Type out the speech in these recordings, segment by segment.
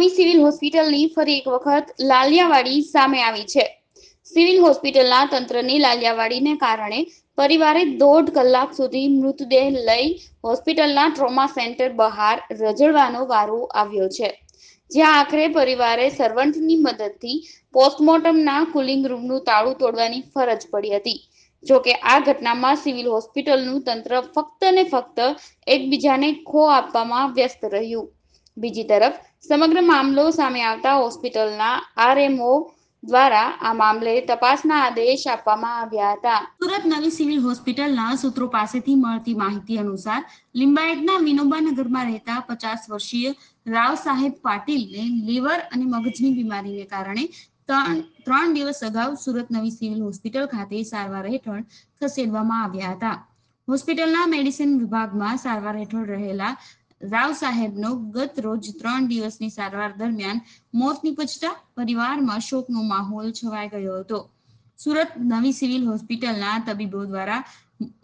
નવી સિવિલ હોસ્પિટલની ફરી એક વખત લાલિયાવાડી સામે આવી છે સિવિલ હોસ્પિટલના તંત્રની લાલિયાવાડીને કારણે પરિવારે દોઢ કલાક સુધી મૃતદેહ લઈ હોસ્પિટલના ટ્રોમા સેન્ટર બહાર રજડવાનો વારો આવ્યો છે જ્યાં આખરે પરિવારે સર્વન્ટની મદદથી પોસ્ટમોર્ટમના કુલિંગ રૂમનું તાળું તોડવાની ફરજ પડી હતી જો કે આ ઘટનામાં સિવિલ હોસ્પિટલનું તંત્ર ફક્ત ને ફક્ત એકબીજાને ખો આપવામાં વ્યસ્ત રહ્યું બીજી તરફ સમગ્ર મામલો સામે આવતા હોસ્પિટલના આરએમઓ દ્વારા આ મામલે તપાસના આદેશ આપવામાં આવ્યા હતા સુરત નવી સિવિલ હોસ્પિટલના સૂત્રો પાસેથી મળતી માહિતી અનુસાર લિંબાયતના વિનોબાનગરમાં રહેતા પચાસ વર્ષીય રાવ સાહેબ પાટીલને લીવર અને મગજની બીમારીને કારણે ત્રણ દિવસ અગાઉ સુરત નવી સિવિલ હોસ્પિટલ ખાતે સારવાર હેઠળ ખસેડવામાં આવ્યા હતા હોસ્પિટલના મેડિસિન વિભાગમાં સારવાર હેઠળ રહેલા રાવ સાહેબનો ગત રોજ ત્રણ દિવસની સારવાર દરમિયાન મોત નિપજતા પરિવારમાં શોકનો માહોલ છવાઈ ગયો હતો સુરત નવી સિવિલ હોસ્પિટલના તબીબો દ્વારા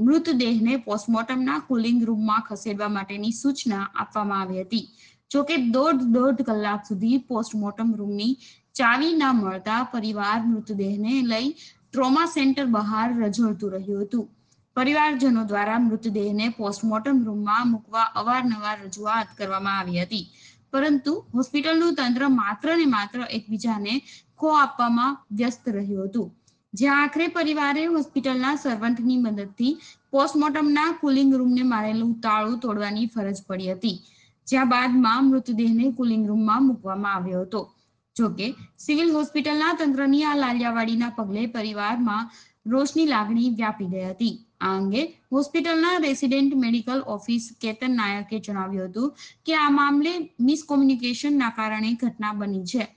મૃતદેહને પોસ્ટમોર્ટમના કુલિંગ રૂમમાં ખસેડવા માટેની સૂચના આપવામાં આવી હતી જોકે દોઢ દોઢ કલાક સુધી પોસ્ટમોર્ટમ રૂમની ચાવી ના મળતા પરિવાર મૃતદેહને લઈ ટ્રોમા સેન્ટર બહાર રજળતું રહ્યું હતું પરિવારજનો દ્વારા મૃતદેહને પોસ્ટમોર્ટમ રૂમમાં મૂકવા અવારનવાર રજૂઆત કરવામાં આવી હતી પરંતુ હોસ્પિટલનું તંત્ર માત્ર ને માત્ર એકબીજાને ખો આપવામાં વ્યસ્ત રહ્યું હતું જ્યાં આખરે પરિવારે હોસ્પિટલના સર્વન્ટની મદદથી પોસ્ટમોર્ટમના કુલિંગ રૂમને મારેલું તાળું તોડવાની ફરજ પડી હતી જ્યાં બાદમાં મૃતદેહને કુલિંગ રૂમમાં મૂકવામાં આવ્યો હતો જોકે સિવિલ હોસ્પિટલના તંત્રની આ લાલિયાવાડીના પગલે પરિવારમાં રોષની લાગણી વ્યાપી ગઈ હતી આ અંગે હોસ્પિટલના રેસિડેન્ટ મેડિકલ ઓફિસ કેતન નાયકે જણાવ્યું હતું કે આ મામલે મિસકોમ્યુનિકેશનના કારણે ઘટના બની છે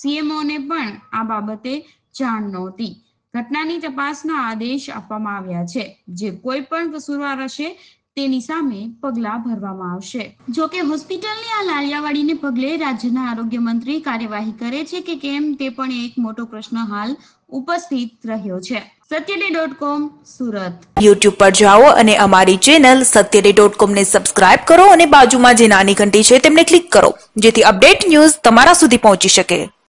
સીએમઓને પણ આ બાબતે જાણ નહોતી ઘટનાની તપાસનો આદેશ આપવામાં આવ્યા છે જે કોઈ પણ કસૂરવાર હશે તેની સામે પગલાં ભરવામાં આવશે જો કે હોસ્પિટલની આ લાલિયાવાડીને પગલે રાજ્યના આરોગ્ય મંત્રી કાર્યવાહી કરે છે કે કેમ તે પણ એક મોટો પ્રશ્ન હાલ ઉપસ્થિત રહ્યો છે સત્યડે ડોટ કોમ સુરત યુટ્યુબ પર જાઓ અને અમારી ચેનલ સત્યડે ડોટ કોમને સબસ્ક્રાઇબ કરો અને બાજુમાં જે નાની ઘંટી છે તેમને ક્લિક કરો જેથી અપડેટ ન્યૂઝ તમારા સુધી પહોંચી શકે